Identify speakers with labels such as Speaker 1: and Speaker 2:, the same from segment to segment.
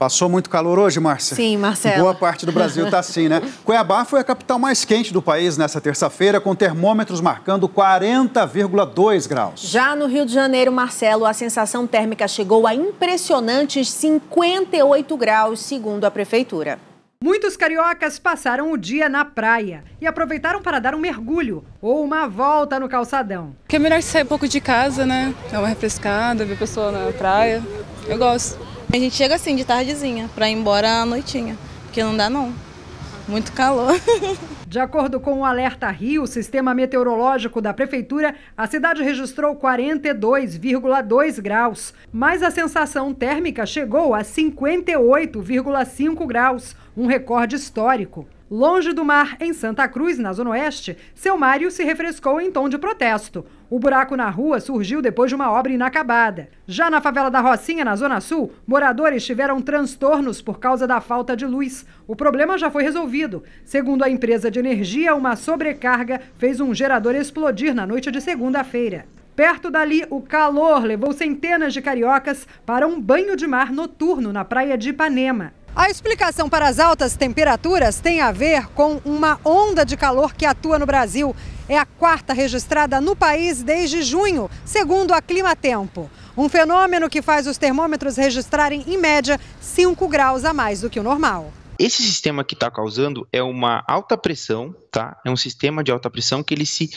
Speaker 1: Passou muito calor hoje, Márcia? Sim, Marcelo. Boa parte do Brasil está assim, né? Cuiabá foi a capital mais quente do país nessa terça-feira, com termômetros marcando 40,2 graus.
Speaker 2: Já no Rio de Janeiro, Marcelo, a sensação térmica chegou a impressionantes 58 graus, segundo a prefeitura. Muitos cariocas passaram o dia na praia e aproveitaram para dar um mergulho ou uma volta no calçadão. Porque é melhor sair um pouco de casa, né? Dar uma refrescada, ver pessoa na praia. Eu gosto. A gente chega assim de tardezinha, para ir embora à noitinha, porque não dá não. Muito calor. De acordo com o Alerta Rio, sistema meteorológico da prefeitura, a cidade registrou 42,2 graus, mas a sensação térmica chegou a 58,5 graus, um recorde histórico. Longe do mar, em Santa Cruz, na Zona Oeste, seu Mário se refrescou em tom de protesto. O buraco na rua surgiu depois de uma obra inacabada. Já na favela da Rocinha, na Zona Sul, moradores tiveram transtornos por causa da falta de luz. O problema já foi resolvido. Segundo a empresa de energia, uma sobrecarga fez um gerador explodir na noite de segunda-feira. Perto dali, o calor levou centenas de cariocas para um banho de mar noturno na praia de Ipanema. A explicação para as altas temperaturas tem a ver com uma onda de calor que atua no Brasil. É a quarta registrada no país desde junho, segundo a Climatempo. Um fenômeno que faz os termômetros registrarem, em média, 5 graus a mais do que o normal.
Speaker 3: Esse sistema que está causando é uma alta pressão, tá? É um sistema de alta pressão que ele se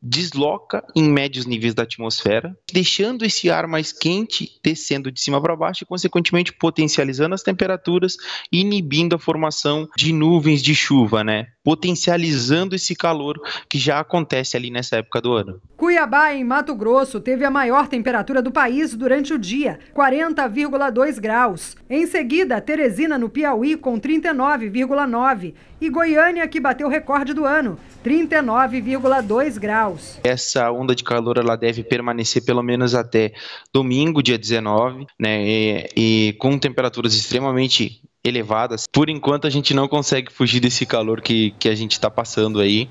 Speaker 3: desloca em médios níveis da atmosfera, deixando esse ar mais quente descendo de cima para baixo e, consequentemente, potencializando as temperaturas, inibindo a formação de nuvens de chuva, né? Potencializando esse calor que já acontece ali nessa época do ano.
Speaker 2: Cuiabá, em Mato Grosso, teve a maior temperatura do país durante o dia, 40,2 graus. Em seguida, Teresina, no Piauí, com 39,9. E Goiânia, que bateu o recorde do ano, 39,2 graus.
Speaker 3: Essa onda de calor ela deve permanecer pelo menos até domingo, dia 19, né? e, e com temperaturas extremamente elevadas. Por enquanto, a gente não consegue fugir desse calor que, que a gente está passando aí